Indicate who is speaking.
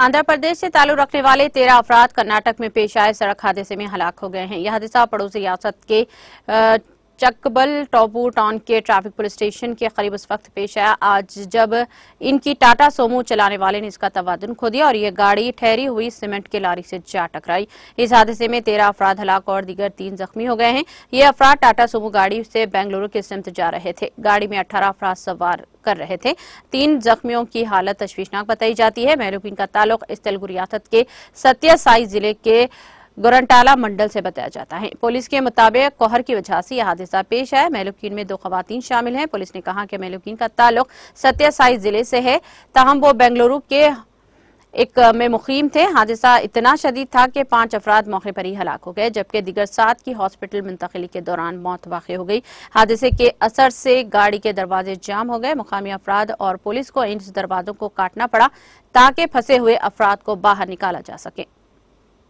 Speaker 1: आंध्र प्रदेश से ताल्लुक रखने वाले तेरह अफराध कर्नाटक में पेश आए सड़क हादसे में हलाक हो गए हैं यह हादसा पड़ोसी रियासत के चकबल टोपू टाउन के ट्रैफिक पुलिस स्टेशन के करीब उस वक्त पेश आया आज जब इनकी टाटा सोमो चलाने वाले ने इसका तबादन खो दिया और ये गाड़ी ठहरी हुई सीमेंट के लारी से जा टकराई इस हादसे में तेरह अफराध हलाक और दीगर तीन जख्मी हो गए हैं ये अफराध टाटा सोमो गाड़ी से बेंगलुरु के सिमत जा रहे थे गाड़ी में अठारह अफराद सवार कर रहे थे तीन जख्मियों की हालत तश्वीशनाक बताई जाती है मेहरुकिन का ताल्लुक इस तेलगु रियासत के सत्या साई जिले के गोरंटाला मंडल से बताया जाता है पुलिस के मुताबिक कोहर की वजह से यह हादसा पेश आया मेलुकीन में दो खातन शामिल हैं पुलिस ने कहा कि मेलुकीन का ताल्लुक सत्या साई जिले से है ताहम वो बेंगलुरु के एक में मुकीम थे हादसा इतना शदीद था कि पांच अफराद मौके पर ही हलाक हो गए जबकि दिगर सात की हॉस्पिटल मुंतकली के दौरान मौत वाक़ हो गई हादसे के असर से गाड़ी के दरवाजे जाम हो गए मुकामी अफराद और पुलिस को इन दरवाजों को काटना पड़ा ताकि फंसे हुए अफराद को बाहर निकाला जा सके